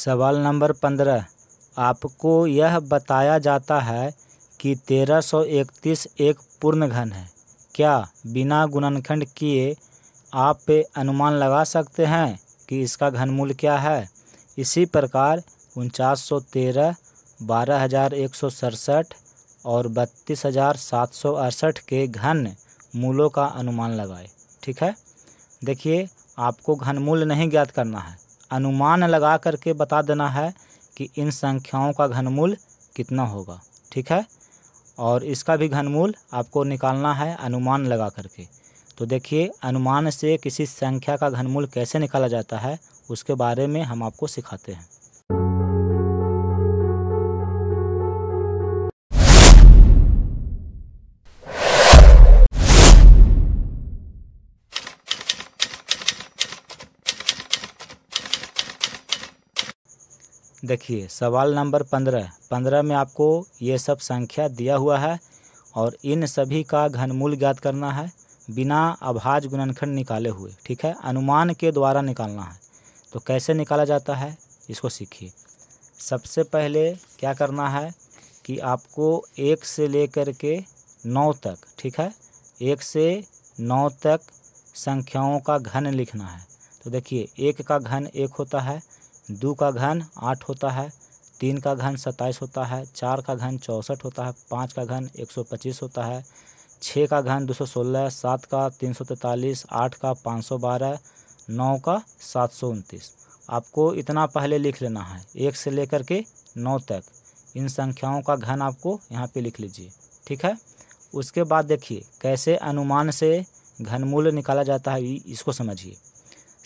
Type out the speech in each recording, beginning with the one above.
सवाल नंबर पंद्रह आपको यह बताया जाता है कि तेरह सौ इकतीस एक पूर्ण घन है क्या बिना गुणनखंड किए आप अनुमान लगा सकते हैं कि इसका घनमूल क्या है इसी प्रकार उनचास सौ तेरह बारह हज़ार एक सौ सड़सठ और बत्तीस हज़ार सात सौ अड़सठ के घन मूलों का अनुमान लगाए ठीक है देखिए आपको घनमूल नहीं ज्ञात करना है अनुमान लगा करके बता देना है कि इन संख्याओं का घनमूल कितना होगा ठीक है और इसका भी घनमूल आपको निकालना है अनुमान लगा करके तो देखिए अनुमान से किसी संख्या का घनमूल कैसे निकाला जाता है उसके बारे में हम आपको सिखाते हैं देखिए सवाल नंबर पंद्रह पंद्रह में आपको ये सब संख्या दिया हुआ है और इन सभी का घनमूल ज्ञात करना है बिना अभाज गुणनखंड निकाले हुए ठीक है अनुमान के द्वारा निकालना है तो कैसे निकाला जाता है इसको सीखिए सबसे पहले क्या करना है कि आपको एक से लेकर के नौ तक ठीक है एक से नौ तक संख्याओं का घन लिखना है तो देखिए एक का घन एक होता है दो का घन आठ होता है तीन का घन सत्ताईस होता है चार का घन चौंसठ होता है पाँच का घन एक सौ पच्चीस होता है छः का घन दो सौ सोलह सात का तीन सौ तैंतालीस आठ का पाँच सौ बारह नौ का सात सौ उनतीस आपको इतना पहले लिख लेना है एक से लेकर के नौ तक इन संख्याओं का घन आपको यहाँ पे लिख लीजिए ठीक है उसके बाद देखिए कैसे अनुमान से घनमूल निकाला जाता है इसको समझिए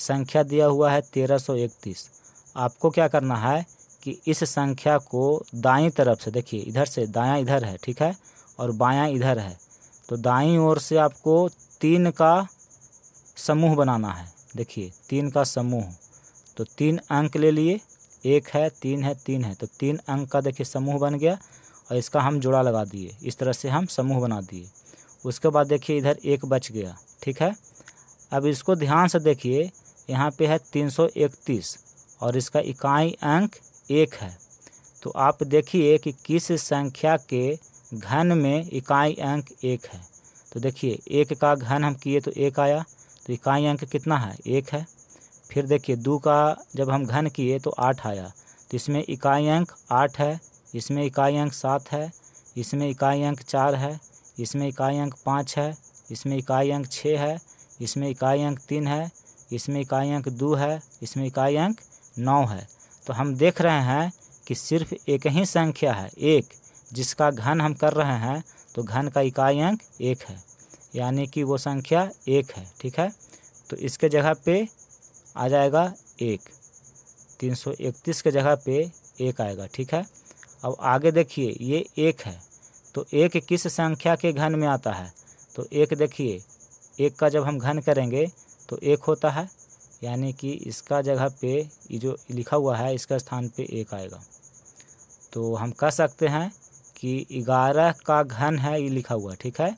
संख्या दिया हुआ है तेरह सौ इकतीस आपको क्या करना है कि इस संख्या को दाई तरफ से देखिए इधर से दायां इधर है ठीक है और बायां इधर है तो दाई ओर से आपको तीन का समूह बनाना है देखिए तीन का समूह तो तीन अंक ले लिए एक है तीन है तीन है तो तीन अंक का देखिए समूह बन गया और इसका हम जोड़ा लगा दिए इस तरह से हम समूह बना दिए उसके बाद देखिए इधर एक बच गया ठीक है अब इसको ध्यान से देखिए यहाँ पे है तीन सौ इकतीस और इसका इकाई अंक एक है तो आप देखिए कि किस संख्या के घन में इकाई अंक एक है तो देखिए एक का घन हम किए तो एक आया तो इकाई अंक कितना है एक है फिर देखिए दो का जब हम घन किए तो आठ आया तो इसमें इकाई अंक आठ है इसमें इकाई अंक सात है इसमें इकाई अंक चार है इसमें इकाई अंक पाँच है इसमें इकाई अंक छः है इसमें इकाई अंक तीन है इसमें इकाई अंक दो है इसमें इकाई अंक नौ है तो हम देख रहे हैं कि सिर्फ एक ही संख्या है एक जिसका घन हम कर रहे हैं तो घन का इकाई अंक एक है यानी कि वो संख्या एक है ठीक है तो इसके जगह पे आ जाएगा एक तीन सौ इकतीस के जगह पे एक आएगा ठीक है अब आगे देखिए ये एक है तो एक किस संख्या के घन में आता है तो एक देखिए एक का जब हम घन करेंगे तो एक होता है यानी कि इसका जगह पे ये जो लिखा हुआ है इसका स्थान पे एक आएगा तो हम कह सकते हैं कि ग्यारह का घन है ये लिखा हुआ ठीक है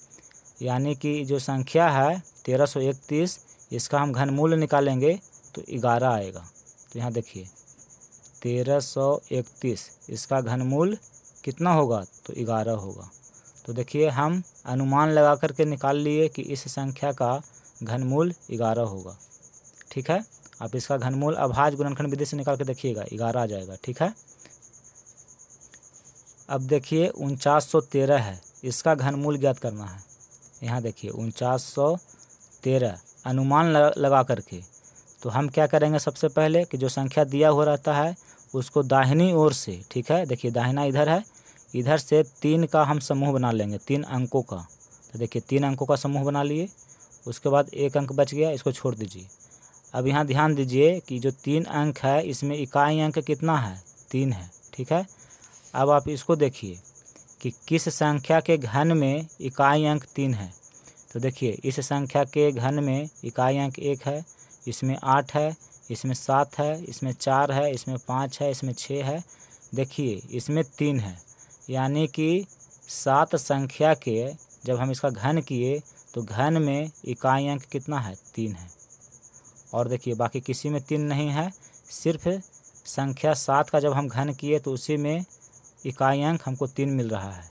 यानी कि जो संख्या है तेरह सौ इकतीस इसका हम घन मूल्य निकालेंगे तो ग्यारह आएगा तो यहाँ देखिए तेरह सौ इकतीस इसका घन मूल्य कितना होगा तो ग्यारह होगा तो देखिए हम अनुमान लगा करके निकाल लिए कि इस संख्या का घनमूल ग्यारह होगा ठीक है आप इसका घनमूल अभाज गुणनखंड विधि से निकाल के देखिएगा ग्यारह आ जाएगा ठीक है अब देखिए उनचास सौ तेरह है इसका घनमूल ज्ञात करना है यहाँ देखिए उनचास सौ तेरह अनुमान लगा करके तो हम क्या करेंगे सबसे पहले कि जो संख्या दिया हुआ रहता है उसको दाहिनी ओर से ठीक है देखिए दाहिना इधर है इधर से तीन का हम समूह बना लेंगे तीन अंकों का तो देखिए तीन अंकों का समूह बना लिए उसके बाद एक अंक बच गया इसको छोड़ दीजिए अब यहाँ ध्यान दीजिए कि जो तीन अंक है इसमें इकाई अंक कितना है तीन है ठीक है अब आप इसको देखिए कि किस संख्या के घन में इकाई अंक तीन है तो देखिए इस संख्या के घन में इकाई अंक एक है इसमें आठ है इसमें सात है इसमें चार है इसमें पाँच है इसमें छः है देखिए इसमें तीन है यानी कि सात संख्या के जब हम इसका घन किए तो घन में इकाई अंक कितना है तीन है और देखिए बाकी किसी में तीन नहीं है सिर्फ संख्या सात का जब हम घन किए तो उसी में इकाई अंक हमको तीन मिल रहा है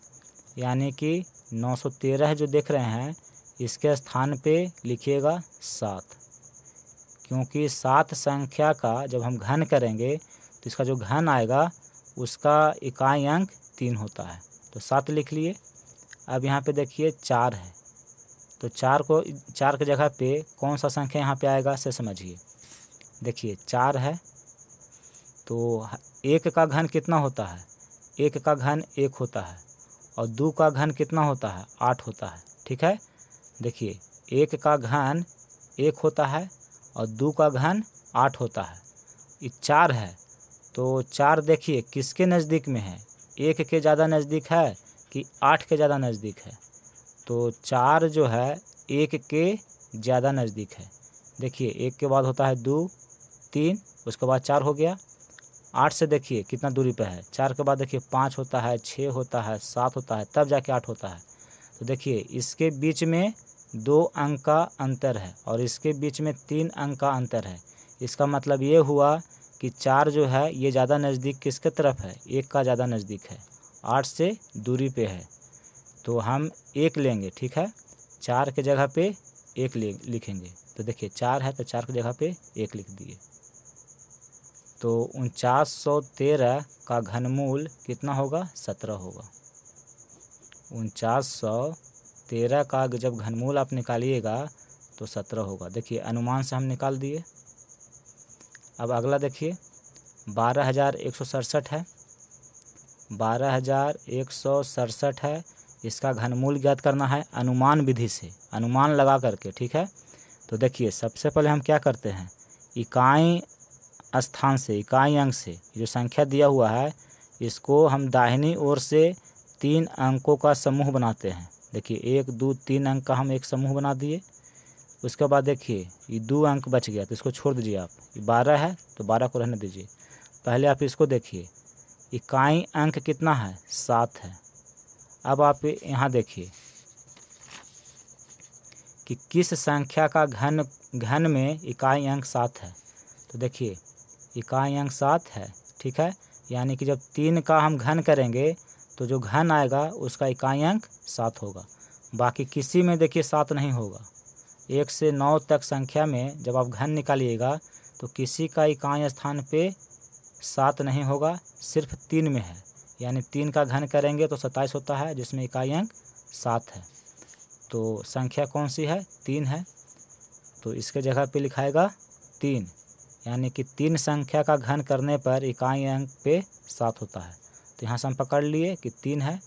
यानी कि 913 जो देख रहे हैं इसके स्थान पे लिखिएगा सात क्योंकि सात संख्या का जब हम घन करेंगे तो इसका जो घन आएगा उसका इकाई अंक तीन होता है तो सात लिख लिए अब यहाँ पे देखिए चार है तो चार को चार की जगह पे कौन सा संख्या यहाँ पे आएगा से समझिए देखिए चार है तो एक का घन कितना होता है एक का घन एक होता है और दो का घन कितना होता है आठ होता है ठीक है देखिए एक का घन एक होता है और दो का घन आठ होता है ये चार है तो चार देखिए किसके नज़दीक में है एक के ज़्यादा नज़दीक है कि आठ के ज़्यादा नज़दीक है तो चार जो है एक के ज़्यादा नज़दीक है देखिए एक के बाद होता है दो तीन उसके बाद चार हो गया आठ से देखिए कितना दूरी पर है चार के बाद देखिए पाँच होता है छः होता है सात होता है तब जाके आठ होता है तो देखिए इसके बीच में दो अंक का अंतर है और इसके बीच में तीन अंक का अंतर है इसका मतलब ये हुआ कि चार जो है ये ज़्यादा नज़दीक किसके तरफ है एक का ज़्यादा नज़दीक है आठ से दूरी पे है तो हम एक लेंगे ठीक है चार के जगह पे एक ले लिखेंगे तो देखिए चार है तो चार की जगह पे एक लिख दिए तो उनचास सौ तेरह का घनमूल कितना होगा सत्रह होगा उनचास सौ तेरह का जब घनमूल आप निकालिएगा तो सत्रह होगा देखिए अनुमान से हम निकाल दिए अब अगला देखिए बारह हज़ार एक सौ सड़सठ है बारह हज़ार एक सौ सड़सठ है इसका घनमूल ज्ञात करना है अनुमान विधि से अनुमान लगा करके ठीक है तो देखिए सबसे पहले हम क्या करते हैं इकाई स्थान से इकाई अंक से जो संख्या दिया हुआ है इसको हम दाहिनी ओर से तीन अंकों का समूह बनाते हैं देखिए एक दो तीन अंक का हम एक समूह बना दिए उसके बाद देखिए ये दो अंक बच गया तो इसको छोड़ दीजिए आप ये बारह है तो बारह को रहने दीजिए पहले आप इसको देखिए इकाई अंक कितना है सात है अब आप यहाँ देखिए कि किस संख्या का घन घन में इकाई अंक सात है तो देखिए इकाई अंक सात है ठीक है यानी कि जब तीन का हम घन करेंगे तो जो घन आएगा उसका इकाई अंक सात होगा बाकी किसी में देखिए सात नहीं होगा एक से नौ तक संख्या में जब आप घन निकालिएगा तो किसी का इकाई स्थान पे सात नहीं होगा सिर्फ तीन में है यानी तीन का घन करेंगे तो सत्ताईस होता है जिसमें इकाई अंक सात है तो संख्या कौन सी है तीन है तो इसके जगह पे लिखाएगा तीन यानी कि तीन संख्या का घन करने पर इकाई अंक पे सात होता है तो यहाँ से हम पकड़ लिए कि तीन है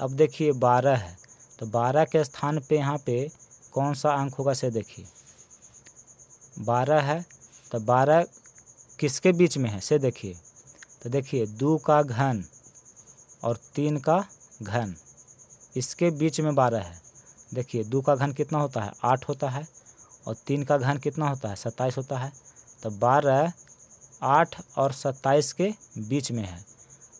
अब देखिए बारह है तो बारह के स्थान पे यहाँ पे कौन सा अंक होगा से देखिए बारह है तो बारह किसके बीच में है से देखिए तो देखिए दो का घन और तीन का घन इसके बीच में बारह है देखिए दो का घन कितना होता है आठ होता है और तीन का घन कितना होता है सत्ताईस होता है तो बारह आठ और सत्ताईस के बीच में है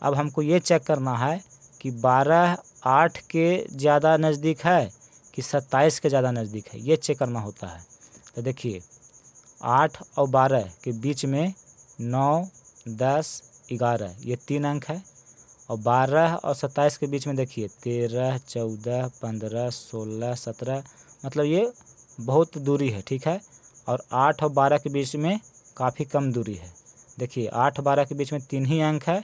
अब हमको ये चेक करना है कि बारह आठ के ज़्यादा नज़दीक है कि सत्ताईस के ज़्यादा नज़दीक है ये चेक करना होता है तो देखिए आठ और बारह के बीच में नौ दस ग्यारह ये तीन अंक है और बारह और सत्ताईस के बीच में देखिए तेरह चौदह पंद्रह सोलह सत्रह मतलब ये बहुत दूरी है ठीक है और आठ और बारह के बीच में काफ़ी कम दूरी है देखिए आठ बारह के बीच में तीन ही अंक है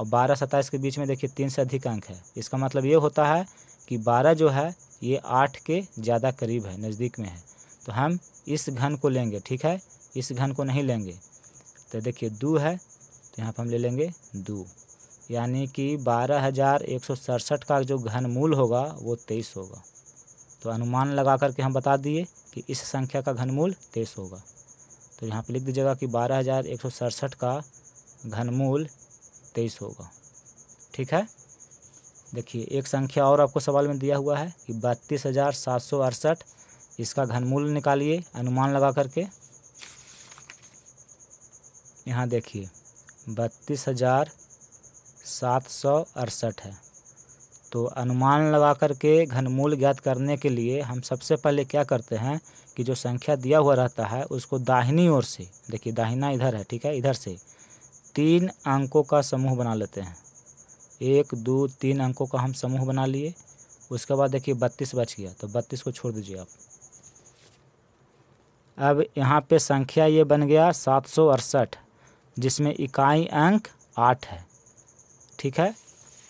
और बारह सत्ताईस के बीच में देखिए तीन से अधिक अंक है इसका मतलब ये होता है कि बारह जो है ये आठ के ज़्यादा करीब है नज़दीक में है तो हम इस घन को लेंगे ठीक है इस घन को नहीं लेंगे तो देखिए दो है तो यहाँ पर हम ले लेंगे दो यानी कि बारह हज़ार एक सौ सड़सठ का जो घनमूल होगा वो तेईस होगा तो अनुमान लगा करके हम बता दिए कि इस संख्या का घनमूल तेईस होगा तो यहाँ पर लिख दीजिएगा कि बारह हज़ार एक सौ सड़सठ का घनमूल तेईस होगा ठीक है देखिए एक संख्या और आपको सवाल में दिया हुआ है कि बत्तीस हज़ार सात सौ अड़सठ इसका घनमूल निकालिए अनुमान लगा करके यहाँ देखिए बत्तीस हज़ार सात सौ अड़सठ है तो अनुमान लगा करके घनमूल ज्ञात करने के लिए हम सबसे पहले क्या करते हैं कि जो संख्या दिया हुआ रहता है उसको दाहिनी ओर से देखिए दाहिना इधर है ठीक है इधर से तीन अंकों का समूह बना लेते हैं एक दो तीन अंकों का हम समूह बना लिए उसके बाद देखिए बत्तीस बच गया तो बत्तीस को छोड़ दीजिए आप अब यहाँ पे संख्या ये बन गया सात सौ अड़सठ जिसमें इकाई अंक आठ है ठीक है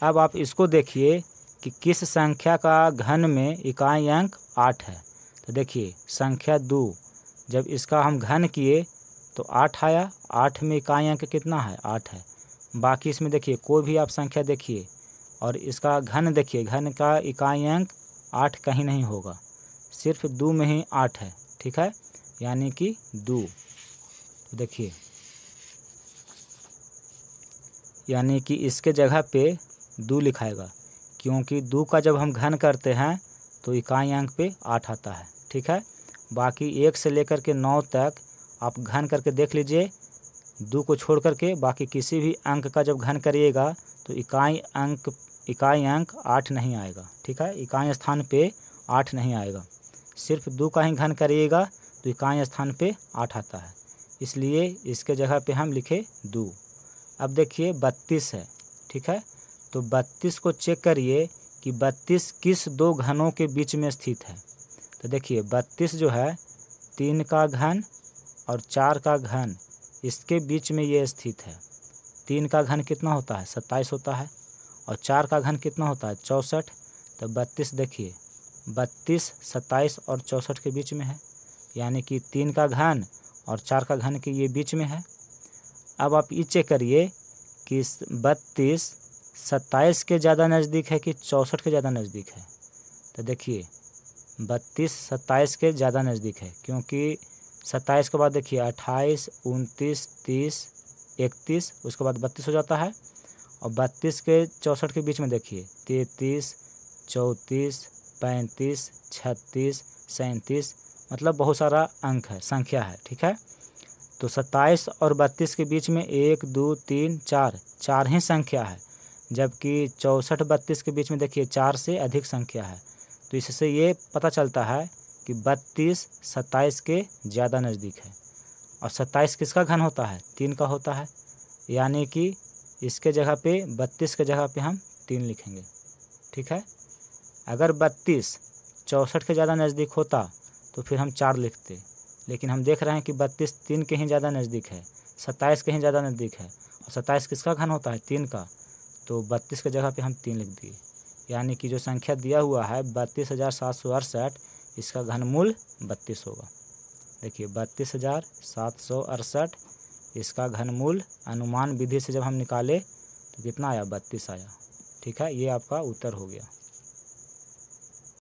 अब आप इसको देखिए कि किस संख्या का घन में इकाई अंक आठ है तो देखिए संख्या दो जब इसका हम घन किए तो आठ आया आठ में इकाई अंक कितना है आठ है बाकी इसमें देखिए कोई भी आप संख्या देखिए और इसका घन देखिए घन का इकाई अंक आठ कहीं नहीं होगा सिर्फ दो में ही आठ है ठीक है यानी कि दो तो देखिए यानी कि इसके जगह पे दो लिखाएगा क्योंकि दो का जब हम घन करते हैं तो इकाई अंक पे आठ आता है ठीक है बाकी एक से लेकर के नौ तक आप घन करके देख लीजिए दो को छोड़ करके बाकी किसी भी अंक का जब घन करिएगा तो इकाई अंक इकाई अंक आठ नहीं आएगा ठीक है इकाई स्थान पे आठ नहीं आएगा सिर्फ दो का ही घन करिएगा तो इकाई स्थान पे आठ आता है इसलिए इसके जगह पे हम लिखे दो अब देखिए बत्तीस है ठीक है तो बत्तीस को चेक करिए कि बत्तीस किस दो घनों के बीच में स्थित है तो देखिए बत्तीस जो है तीन का घन और चार का घन इसके बीच में ये स्थित है तीन का घन कितना होता है सत्ताईस होता है और चार का घन कितना होता है चौंसठ तो बत्तीस देखिए बत्तीस सत्ताईस और चौंसठ के बीच में है यानी कि तीन का घन और चार का घन के ये बीच में है अब आप ये चेक करिए कि बत्तीस सत्ताईस के ज़्यादा नज़दीक है कि चौंसठ के ज़्यादा नज़दीक है तो देखिए बत्तीस सत्ताईस के ज़्यादा नज़दीक है क्योंकि सत्ताईस के बाद देखिए अट्ठाईस उनतीस तीस इकतीस उसके बाद बत्तीस हो जाता है और बत्तीस के चौंसठ के बीच में देखिए तैंतीस चौंतीस पैंतीस छत्तीस सैंतीस मतलब बहुत सारा अंक है संख्या है ठीक है तो सत्ताईस और बत्तीस के बीच में एक दो तीन चार चार ही संख्या है जबकि चौंसठ बत्तीस के बीच में देखिए चार से अधिक संख्या है तो इससे ये पता चलता है कि बत्तीस सत्ताईस के ज़्यादा नज़दीक है और सत्ताईस किसका घन होता है तीन का होता है यानी कि इसके जगह पे बत्तीस के जगह पे हम तीन लिखेंगे ठीक है अगर बत्तीस चौंसठ के ज़्यादा नज़दीक होता तो फिर हम चार लिखते लेकिन हम देख रहे हैं कि बत्तीस तीन के ही ज़्यादा नज़दीक है सत्ताईस के ही ज़्यादा नज़दीक है और सत्ताईस किसका घन होता है तीन का तो बत्तीस के जगह पे हम तीन लिख दिए यानी कि जो संख्या दिया हुआ है बत्तीस हज़ार सात सौ अड़सठ इसका घनमूल बत्तीस होगा देखिए बत्तीस हज़ार सात सौ अड़सठ इसका घनमूल अनुमान विधि से जब हम निकाले तो कितना आया बत्तीस आया ठीक है ये आपका उत्तर हो गया